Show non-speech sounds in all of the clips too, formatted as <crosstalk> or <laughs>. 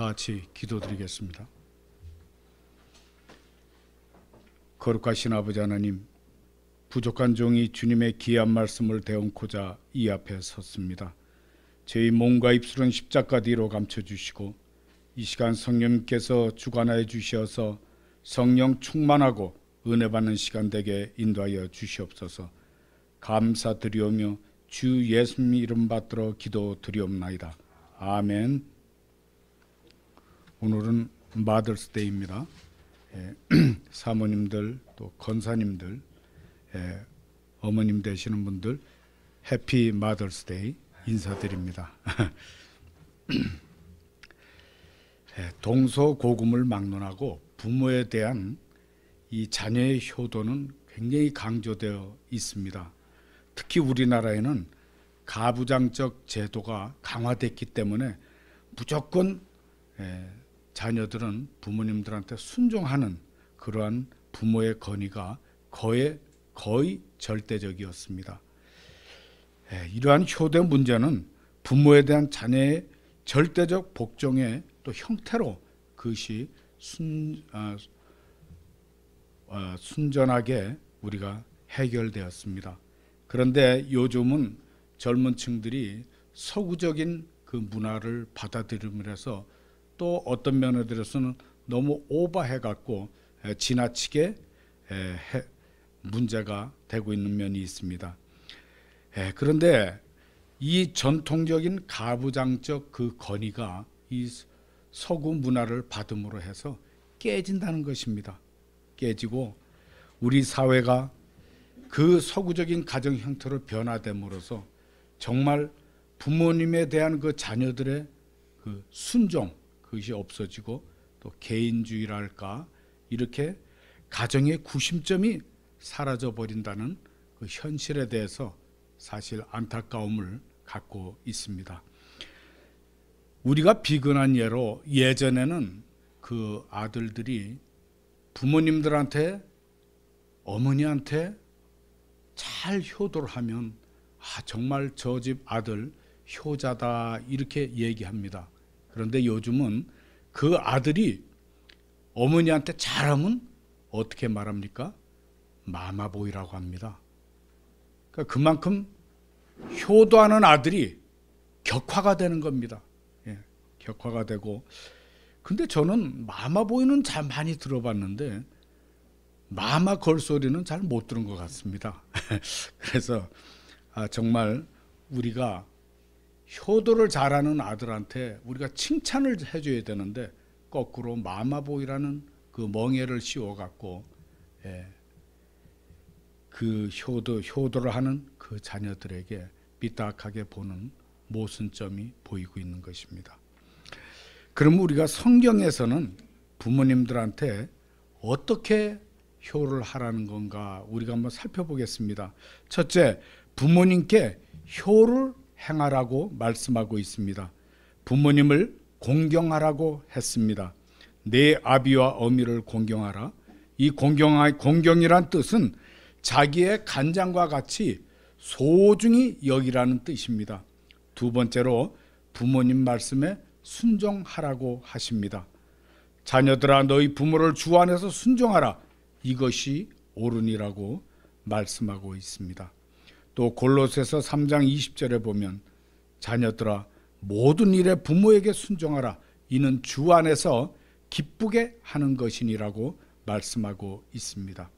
다 같이 기도드리겠습니다. 거룩하신 아버지 하나님, 부족한 종이 주님의 귀한 말씀을 대언코자 이 앞에 섰습니다. 저희 몸과 입술은 십자가 뒤로 감춰주시고 이 시간 성령께서 주관하여 주시어서 성령 충만하고 은혜 받는 시간 되게 인도하여 주시옵소서 감사드리오며 주 예수님 이름 받들어 기도드리옵나이다. 아멘 오늘은 마더스데이입니다. 예, <clears throat> 사모님들 또 건사님들 예, 어머님 되시는 분들 해피 마더스데이 인사드립니다. <clears throat> 예, 동서고금을 막론하고 부모에 대한 이 자녀의 효도는 굉장히 강조되어 있습니다. 특히 우리나라에는 가부장적 제도가 강화됐기 때문에 무조건 예, 자녀들은 부모님들한테 순종하는 그러한 부모의 권위가 거의, 거의 절대적이었습니다. 예, 이러한 효대 문제는 부모에 대한 자녀의 절대적 복종의 또 형태로 그것이 순, 아, 아, 순전하게 우리가 해결되었습니다. 그런데 요즘은 젊은 층들이 서구적인 그 문화를 받아들임으로써 또 어떤 면에 대해서는 너무 오버해갖고 지나치게 문제가 되고 있는 면이 있습니다. 그런데 이 전통적인 가부장적 그 건의가 이 서구 문화를 받음으로 해서 깨진다는 것입니다. 깨지고 우리 사회가 그 서구적인 가정 형태로 변화됨으로써 정말 부모님에 대한 그 자녀들의 그 순종 그것이 없어지고 또 개인주의랄까 이렇게 가정의 구심점이 사라져 버린다는 그 현실에 대해서 사실 안타까움을 갖고 있습니다. 우리가 비근한 예로 예전에는 그 아들들이 부모님들한테 어머니한테 잘 효도를 하면 아 정말 저 집 아들 효자다 이렇게 얘기합니다. 그런데 요즘은 그 아들이 어머니한테 잘하면 어떻게 말합니까? 마마보이라고 합니다. 그러니까 그만큼 효도하는 아들이 격화가 되는 겁니다. 예, 격화가 되고. 근데 저는 마마보이는 잘 많이 들어봤는데, 마마 걸 소리는 잘 못 들은 것 같습니다. <laughs> 그래서 아, 정말 우리가 효도를 잘하는 아들한테 우리가 칭찬을 해줘야 되는데 거꾸로 마마보이라는 그멍에를 씌워갖고 예, 그 효도 효도를 하는 그 자녀들에게 삐딱하게 보는 모순점이 보이고 있는 것입니다. 그럼 우리가 성경에서는 부모님들한테 어떻게 효를 하라는 건가 우리가 한번 살펴보겠습니다. 첫째, 부모님께 효를 행하라고 말씀하고 있습니다. 부모님을 공경하라고 했습니다. 내 아비와 어미를 공경하라. 이 공경하, 공경이란 뜻은 자기의 간장과 같이 소중히 여기라는 뜻입니다. 두 번째로 부모님 말씀에 순종하라고 하십니다. 자녀들아 너희 부모를 주 안에서 순종하라. 이것이 옳으니라고 말씀하고 있습니다. 또 골로새서 3장 20절에 보면 자녀들아 모든 일에 부모에게 순종하라 이는 주 안에서 기쁘게 하는 것이니라고 말씀하고 있습니다.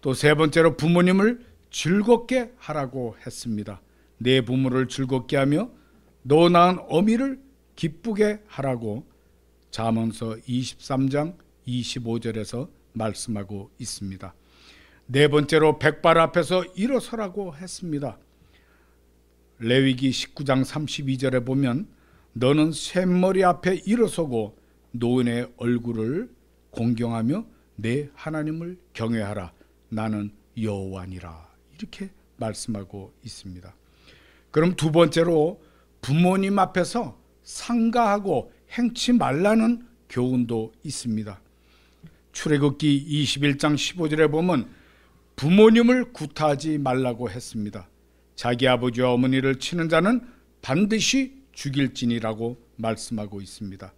또 세 번째로 부모님을 즐겁게 하라고 했습니다. 내 부모를 즐겁게 하며 너 낳은 어미를 기쁘게 하라고 잠언서 23장 25절에서 말씀하고 있습니다. 네 번째로 백발 앞에서 일어서라고 했습니다. 레위기 19장 32절에 보면 너는 샘머리 앞에 일어서고 노인의 얼굴을 공경하며 내 하나님을 경외하라 나는 여호와니라 이렇게 말씀하고 있습니다. 그럼 두 번째로 부모님 앞에서 상가하고 행치 말라는 교훈도 있습니다. 출애굽기 21장 15절에 보면 부모님을 구타하지 말라고 했습니다. 자기 아버지와 어머니를 치는 자는 반드시 죽일진이라고 말씀하고 있습니다.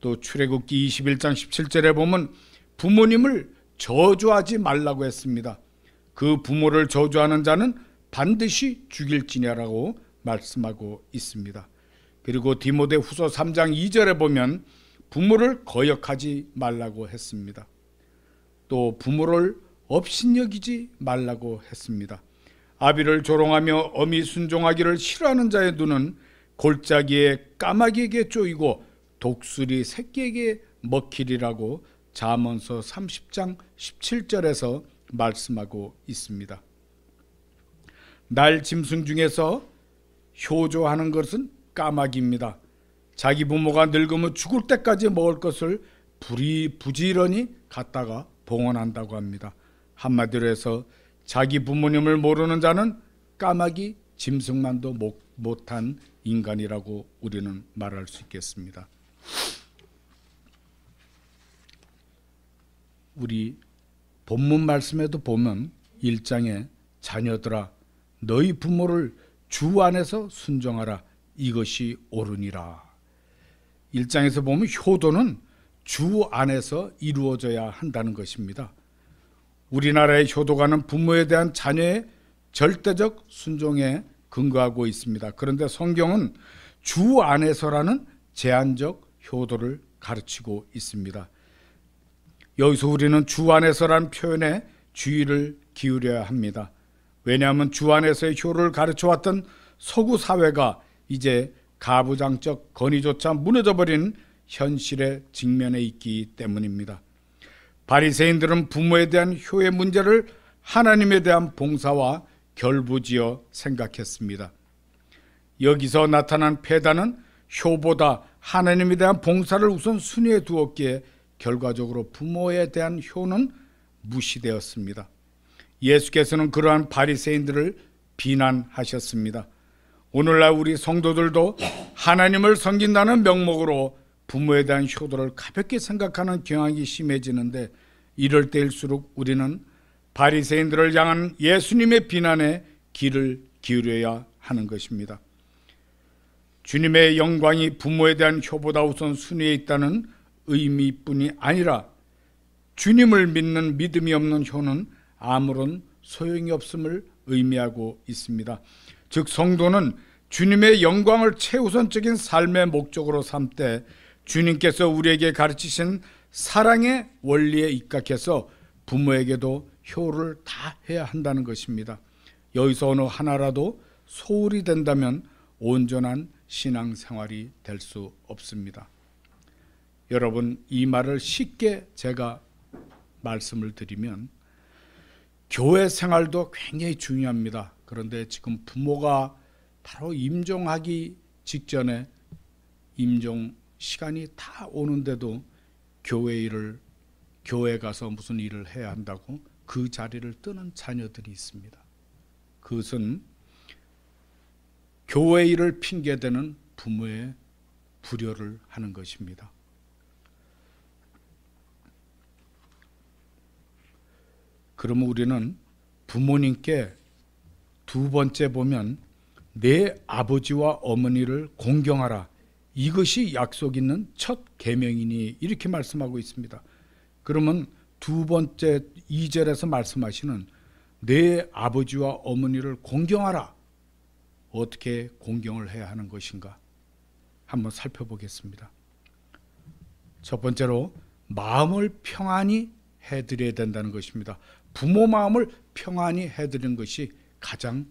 또 출애굽기 21장 17절에 보면 부모님을 저주하지 말라고 했습니다. 그 부모를 저주하는 자는 반드시 죽일지냐라고 말씀하고 있습니다. 그리고 디모데 후서 3장 2절에 보면 부모를 거역하지 말라고 했습니다. 또 부모를 업신여기지 말라고 했습니다. 아비를 조롱하며 어미 순종하기를 싫어하는 자의 눈은 골짜기에 까마귀에게 쪼이고 독수리 새끼에게 먹히리라고 자문서 30장 17절에서 말씀하고 있습니다. 날 짐승 중에서 효조하는 것은 까마귀입니다. 자기 부모가 늙으면 죽을 때까지 먹을 것을 불이 부지런히 갖다가 봉헌한다고 합니다. 한마디로 해서 자기 부모님을 모르는 자는 까마귀 짐승만도 못한 인간이라고 우리는 말할 수 있겠습니다. 우리 본문 말씀에도 보면 1장에 자녀들아 너희 부모를 주 안에서 순종하라 이것이 옳으니라. 1장에서 보면 효도는 주 안에서 이루어져야 한다는 것입니다. 우리나라의 효도가는 부모에 대한 자녀의 절대적 순종에 근거하고 있습니다. 그런데 성경은 주 안에서라는 제한적 효도를 가르치고 있습니다. 여기서 우리는 주 안에서란 표현에 주의를 기울여야 합니다. 왜냐하면 주 안에서의 효를 가르쳐왔던 서구 사회가 이제 가부장적 건의조차 무너져버린 현실에 직면해 있기 때문입니다. 바리새인들은 부모에 대한 효의 문제를 하나님에 대한 봉사와 결부지어 생각했습니다. 여기서 나타난 패단은 효보다 하나님에 대한 봉사를 우선 순위에 두었기에 결과적으로 부모에 대한 효는 무시되었습니다. 예수께서는 그러한 바리새인들을 비난하셨습니다. 오늘날 우리 성도들도 하나님을 섬긴다는 명목으로 부모에 대한 효도를 가볍게 생각하는 경향이 심해지는데 이럴 때일수록 우리는 바리새인들을 향한 예수님의 비난에 귀를 기울여야 하는 것입니다. 주님의 영광이 부모에 대한 효보다 우선 순위에 있다는 의미뿐이 아니라 주님을 믿는 믿음이 없는 효는 아무런 소용이 없음을 의미하고 있습니다. 즉 성도는 주님의 영광을 최우선적인 삶의 목적으로 삼때 주님께서 우리에게 가르치신 사랑의 원리에 입각해서 부모에게도 효를 다 해야 한다는 것입니다. 여기서 어느 하나라도 소홀히 된다면 온전한 신앙생활이 될 수 없습니다. 여러분 이 말을 쉽게 제가 말씀을 드리면 교회 생활도 굉장히 중요합니다. 그런데 지금 부모가 바로 임종하기 직전에 임종 시간이 다 오는데도 교회 일을 교회 가서 무슨 일을 해야 한다고 그 자리를 뜨는 자녀들이 있습니다. 그것은 교회 일을 핑계대는 부모의 불효를 하는 것입니다. 그러면 우리는 부모님께 두 번째 보면 내 아버지와 어머니를 공경하라 이것이 약속 있는 첫 계명이니 이렇게 말씀하고 있습니다. 그러면 두 번째 2절에서 말씀하시는 내 아버지와 어머니를 공경하라. 어떻게 공경을 해야 하는 것인가? 한번 살펴보겠습니다. 첫 번째로 마음을 평안히 해드려야 된다는 것입니다. 부모 마음을 평안히 해드리는 것이 가장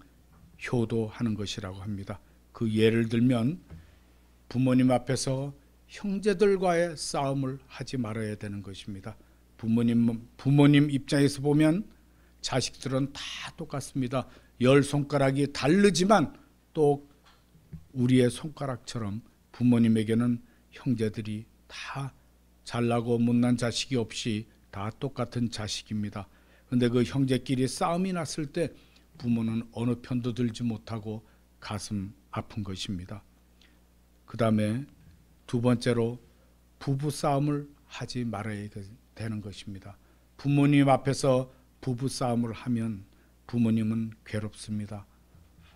효도하는 것이라고 합니다. 그 예를 들면 부모님 앞에서 형제들과의 싸움을 하지 말아야 되는 것입니다. 부모님, 부모님 입장에서 보면 자식들은 다 똑같습니다. 열 손가락이 다르지만 또 우리의 손가락처럼 부모님에게는 형제들이 다 잘나고 못난 자식이 없이 다 똑같은 자식입니다. 근데 그 형제끼리 싸움이 났을 때 부모는 어느 편도 들지 못하고 가슴 아픈 것입니다. 그 다음에 두 번째로 부부 싸움을 하지 말아야 되는 것입니다. 부모님 앞에서 부부 싸움을 하면 부모님은 괴롭습니다.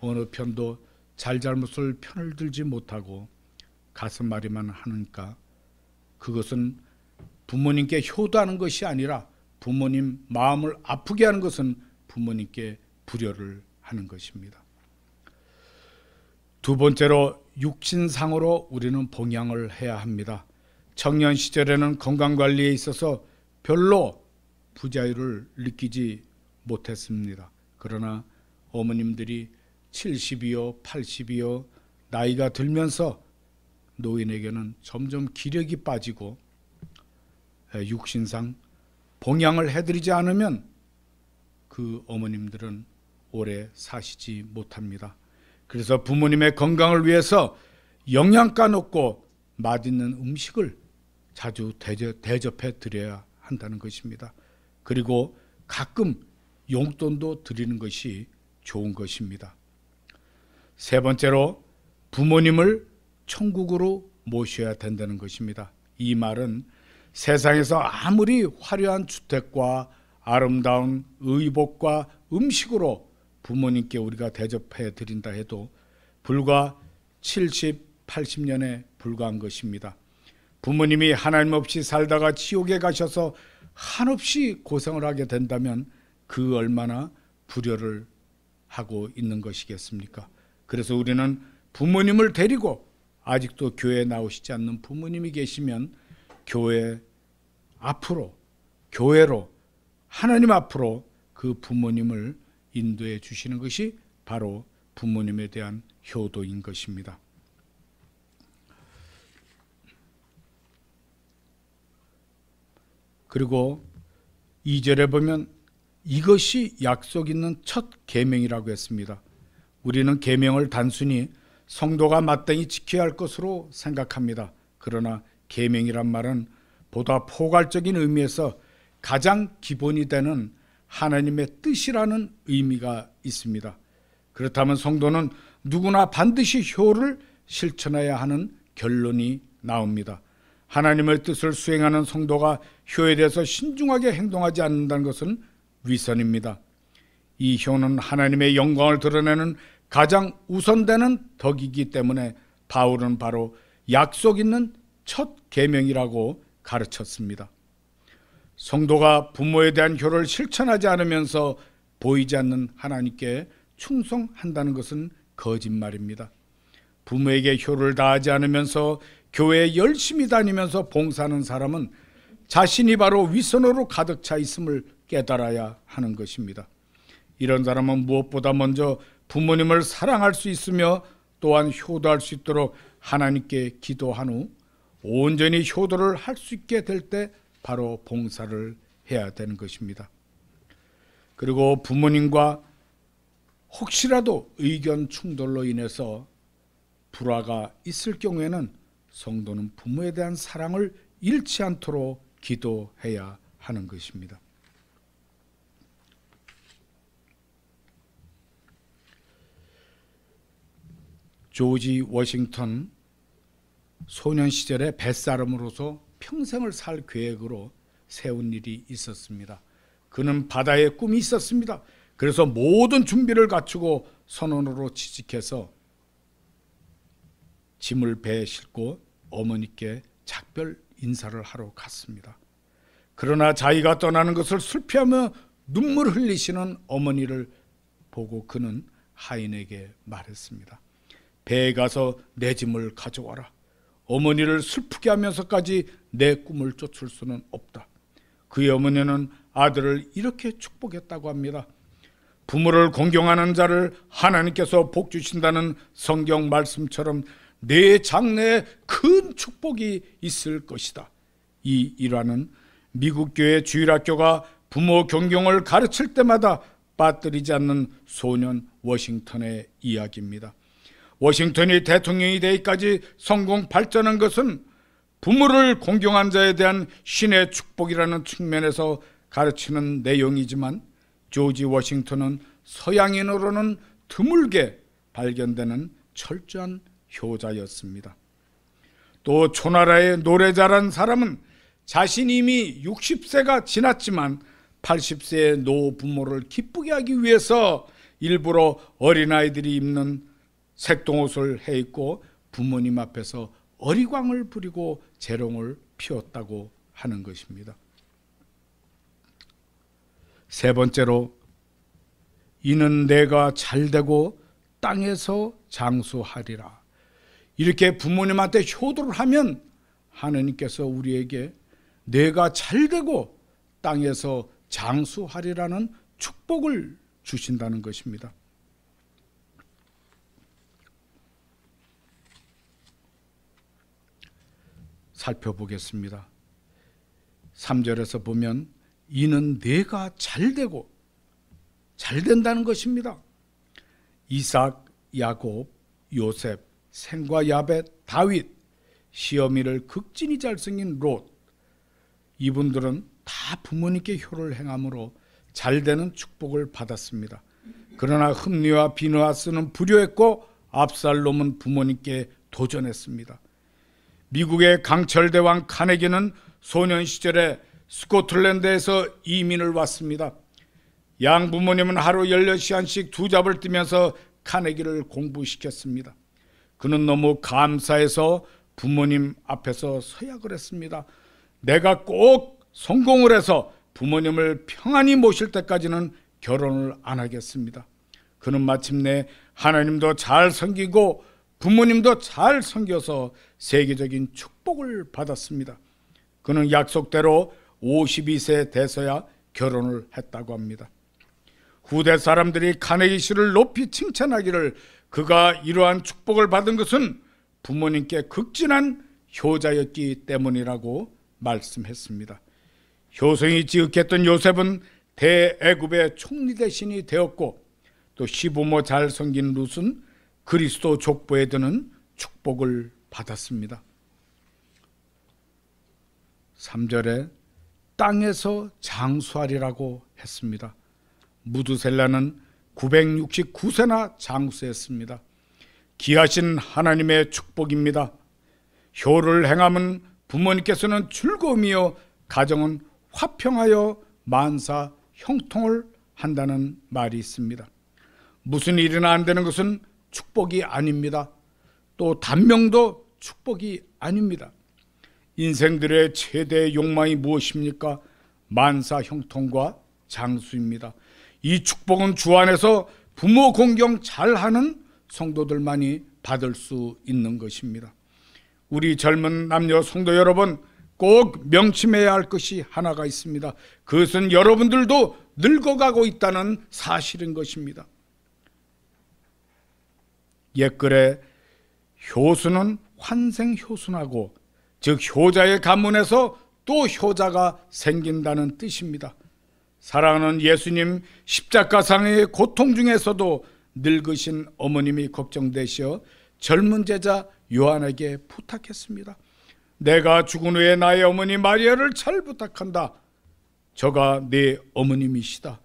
어느 편도 잘잘못을 편을 들지 못하고 가슴마리만 하니까 그것은 부모님께 효도하는 것이 아니라 부모님 마음을 아프게 하는 것은 부모님께 불효를 하는 것입니다. 두 번째로 육신상으로 우리는 봉양을 해야 합니다. 청년 시절에는 건강관리에 있어서 별로 부자유를 느끼지 못했습니다. 그러나 어머님들이 70이요, 80이요, 나이가 들면서 노인에게는 점점 기력이 빠지고 육신상 봉양을 해드리지 않으면 그 어머님들은 오래 사시지 못합니다. 그래서 부모님의 건강을 위해서 영양가 높고 맛있는 음식을 자주 대접, 해 드려야 한다는 것입니다. 그리고 가끔 용돈도 드리는 것이 좋은 것입니다. 세 번째로 부모님을 천국으로 모셔야 된다는 것입니다. 이 말은 세상에서 아무리 화려한 주택과 아름다운 의복과 음식으로 부모님께 우리가 대접해 드린다 해도 불과 70, 80년에 불과한 것입니다. 부모님이 하나님 없이 살다가 지옥에 가셔서 한없이 고생을 하게 된다면 그 얼마나 불효를 하고 있는 것이겠습니까? 그래서 우리는 부모님을 데리고 아직도 교회에 나오시지 않는 부모님이 계시면 교회 앞으로 교회로 하나님 앞으로 그 부모님을 인도해 주시는 것이 바로 부모님에 대한 효도인 것입니다. 그리고 2절에 보면 이것이 약속 있는 첫 계명이라고 했습니다. 우리는 계명을 단순히 성도가 마땅히 지켜야 할 것으로 생각합니다. 그러나 계명이란 말은 보다 포괄적인 의미에서 가장 기본이 되는 하나님의 뜻이라는 의미가 있습니다. 그렇다면 성도는 누구나 반드시 효를 실천해야 하는 결론이 나옵니다. 하나님의 뜻을 수행하는 성도가 효에 대해서 신중하게 행동하지 않는다는 것은 위선입니다. 이 효는 하나님의 영광을 드러내는 가장 우선되는 덕이기 때문에 바울은 바로 약속 있는 첫 계명이라고 가르쳤습니다. 성도가 부모에 대한 효를 실천하지 않으면서 보이지 않는 하나님께 충성한다는 것은 거짓말입니다. 부모에게 효를 다하지 않으면서 교회에 열심히 다니면서 봉사하는 사람은 자신이 바로 위선으로 가득 차 있음을 깨달아야 하는 것입니다. 이런 사람은 무엇보다 먼저 부모님을 사랑할 수 있으며 또한 효도할 수 있도록 하나님께 기도한 후 온전히 효도를 할 수 있게 될때 바로 봉사를 해야 되는 것입니다. 그리고 부모님과 혹시라도 의견 충돌로 인해서 불화가 있을 경우에는 성도는 부모에 대한 사랑을 잃지 않도록 기도해야 하는 것입니다. 조지 워싱턴 소년 시절의 뱃사람으로서 평생을 살 계획으로 세운 일이 있었습니다. 그는 바다에 꿈이 있었습니다. 그래서 모든 준비를 갖추고 선원으로 취직해서 짐을 배에 싣고 어머니께 작별 인사를 하러 갔습니다. 그러나 자기가 떠나는 것을 슬피하며 눈물 흘리시는 어머니를 보고 그는 하인에게 말했습니다. 배에 가서 내 짐을 가져와라. 어머니를 슬프게 하면서까지 내 꿈을 쫓을 수는 없다. 그의 어머니는 아들을 이렇게 축복했다고 합니다. 부모를 공경하는 자를 하나님께서 복 주신다는 성경 말씀처럼 내 장래에 큰 축복이 있을 것이다. 이 일화는 미국 교회 주일학교가 부모 경경을 가르칠 때마다 빠뜨리지 않는 소년 워싱턴의 이야기입니다. 워싱턴이 대통령이 되기까지 성공 발전한 것은 부모를 공경한 자에 대한 신의 축복이라는 측면에서 가르치는 내용이지만 조지 워싱턴은 서양인으로는 드물게 발견되는 철저한 효자였습니다. 또 초나라의 노래자란 사람은 자신 이미 60세가 지났지만 80세의 노부모를 기쁘게 하기 위해서 일부러 어린아이들이 입는 색동옷을 해 입고 부모님 앞에서 어리광을 부리고 재롱을 피웠다고 하는 것입니다. 세 번째로 이는 내가 잘되고 땅에서 장수하리라. 이렇게 부모님한테 효도를 하면 하느님께서 우리에게 내가 잘되고 땅에서 장수하리라는 축복을 주신다는 것입니다. 살펴보겠습니다. 3절에서 보면 이는 내가 잘 되고 잘 된다는 것입니다. 이삭, 야곱, 요셉, 생과 야벳, 다윗, 시어미를 극진히 잘생긴 롯 이분들은 다 부모님께 효를 행함으로 잘 되는 축복을 받았습니다. 그러나 흠리와 비누아스는 불효했고 압살롬은 부모님께 도전했습니다. 미국의 강철대왕 카네기는 소년 시절에 스코틀랜드에서 이민을 왔습니다. 양 부모님은 하루 16시간씩 두 잡을 뛰면서 카네기를 공부시켰습니다. 그는 너무 감사해서 부모님 앞에서 서약을 했습니다. 내가 꼭 성공을 해서 부모님을 평안히 모실 때까지는 결혼을 안 하겠습니다. 그는 마침내 하나님도 잘 섬기고 부모님도 잘 섬겨서 세계적인 축복을 받았습니다. 그는 약속대로 52세 돼서야 결혼을 했다고 합니다. 후대 사람들이 카네기시를 높이 칭찬하기를 그가 이러한 축복을 받은 것은 부모님께 극진한 효자였기 때문이라고 말씀했습니다. 효성이 지극했던 요셉은 대애굽의 총리 대신이 되었고 또 시부모 잘 섬긴 룻은 그리스도 족보에 드는 축복을 받았습니다. 3절에 땅에서 장수하리라고 했습니다. 무두셀라는 969세나 장수했습니다. 기하신 하나님의 축복입니다. 효를 행함은 부모님께서는 즐거움이요 가정은 화평하여 만사 형통을 한다는 말이 있습니다. 무슨 일이나 안 되는 것은 축복이 아닙니다. 또 단명도 축복이 아닙니다. 인생들의 최대 욕망이 무엇입니까? 만사 형통과 장수입니다. 이 축복은 주 안에서 부모 공경 잘하는 성도들만이 받을 수 있는 것입니다. 우리 젊은 남녀 성도 여러분 꼭 명심해야 할 것이 하나가 있습니다. 그것은 여러분들도 늙어가고 있다는 사실인 것입니다. 옛글에 효수는 환생 효순하고 즉 효자의 가문에서 또 효자가 생긴다는 뜻입니다. 사랑하는 예수님 십자가상의 고통 중에서도 늙으신 어머님이 걱정되시어 젊은 제자 요한에게 부탁했습니다. 내가 죽은 후에 나의 어머니 마리아를 잘 부탁한다. 저가 네 어머님이시다.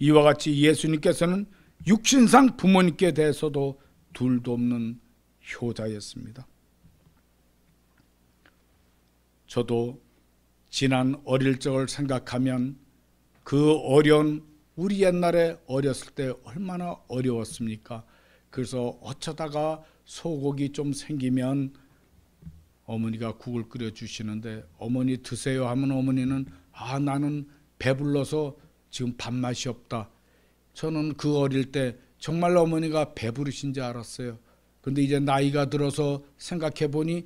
이와 같이 예수님께서는 육신상 부모님께 대해서도 둘도 없는 효자였습니다. 저도 지난 어릴 적을 생각하면 그 어려운 우리 옛날에 어렸을 때 얼마나 어려웠습니까? 그래서 어쩌다가 소고기 좀 생기면 어머니가 국을 끓여 주시는데 어머니 드세요 하면 어머니는 아 나는 배불러서 지금 밥맛이 없다. 저는 그 어릴 때 정말 어머니가 배부르신 줄 알았어요. 근데 이제 나이가 들어서 생각해 보니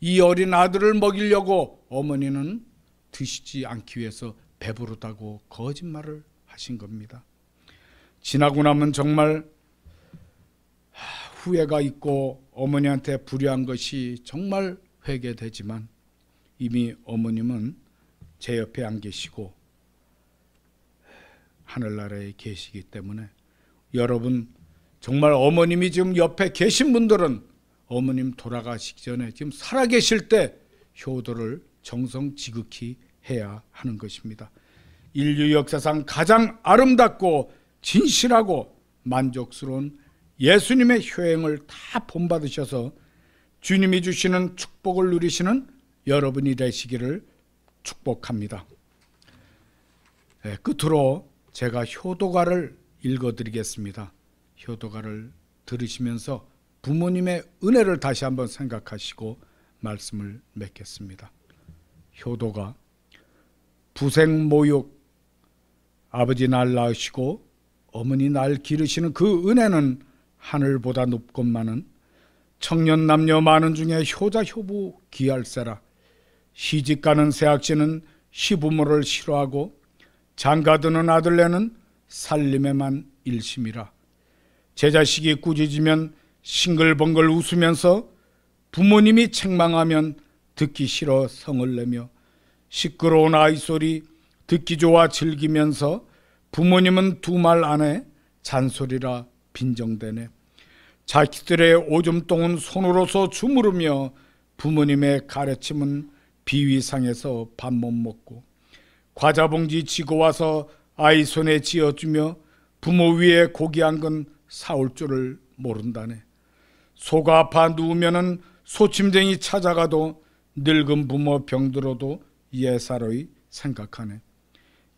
이 어린 아들을 먹이려고 어머니는 드시지 않기 위해서 배부르다고 거짓말을 하신 겁니다. 지나고 나면 정말 후회가 있고 어머니한테 불효한 것이 정말 회개되지만 이미 어머님은 제 옆에 안 계시고 하늘나라에 계시기 때문에 여러분 정말 어머님이 지금 옆에 계신 분들은 어머님 돌아가시기 전에 지금 살아계실 때 효도를 정성 지극히 해야 하는 것입니다. 인류 역사상 가장 아름답고 진실하고 만족스러운 예수님의 효행을 다 본받으셔서 주님이 주시는 축복을 누리시는 여러분이 되시기를 축복합니다. 네, 끝으로 제가 효도가를 읽어드리겠습니다. 효도가를 들으시면서 부모님의 은혜를 다시 한번 생각하시고 말씀을 맺겠습니다. 효도가 부생 모욕 아버지 날 낳으시고 어머니 날 기르시는 그 은혜는 하늘보다 높건만은 청년 남녀 많은 중에 효자 효부 귀할세라 시집가는 새학지는 시부모를 싫어하고 장가드는 아들내는 살림에만 일심이라 제자식이 꾸짖으면 싱글벙글 웃으면서 부모님이 책망하면 듣기 싫어 성을 내며 시끄러운 아이 소리 듣기 좋아 즐기면서 부모님은 두 말 안에 잔소리라 빈정대네 자식들의 오줌똥은 손으로서 주무르며 부모님의 가르침은 비위상에서 밥 못 먹고 과자 봉지 지고 와서 아이 손에 쥐어주며 부모 위에 고기 한건 사올 줄을 모른다네. 소가 아파 누우면은 소침쟁이 찾아가도 늙은 부모 병들어도 예사로이 생각하네.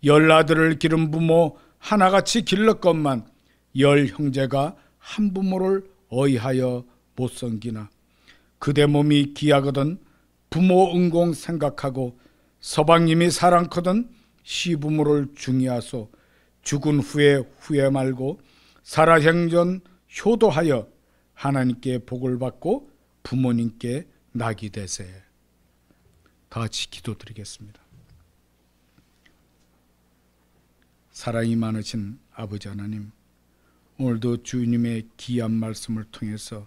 열 아들을 기른 부모 하나같이 길렀건만 열 형제가 한 부모를 어이하여 못 섬기나. 그대 몸이 기하거든 부모 은공 생각하고 서방님이 사랑커든 시부모를 중요하소 죽은 후에 후회 말고 살아생전 효도하여 하나님께 복을 받고 부모님께 낙이 되세 다 같이 기도드리겠습니다 사랑이 많으신 아버지 하나님 오늘도 주님의 귀한 말씀을 통해서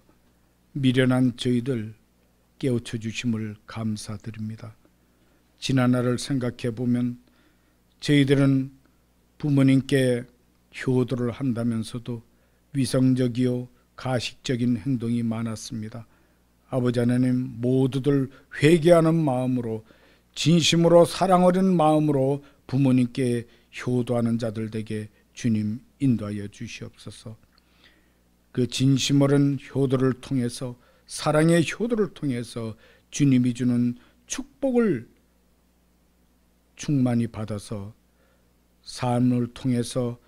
미련한 저희들 깨우쳐 주심을 감사드립니다 지난 날을 생각해 보면 저희들은 부모님께 효도를 한다면서도 위성적이요 가식적인 행동이 많았습니다. 아버지 하나님 모두들 회개하는 마음으로 진심으로 사랑 어린 마음으로 부모님께 효도하는 자들 되게 주님 인도하여 주시옵소서. 그 진심 어른 효도를 통해서 사랑의 효도를 통해서 주님이 주는 축복을 충만히 받아서 삶을 통해서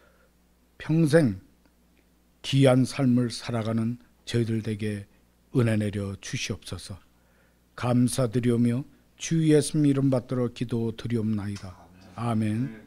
평생 귀한 삶을 살아가는 저희들 에게 은혜 내려 주시옵소서. 감사드리오며 주 예수님 이름 받들어 기도 드리옵나이다. 아멘.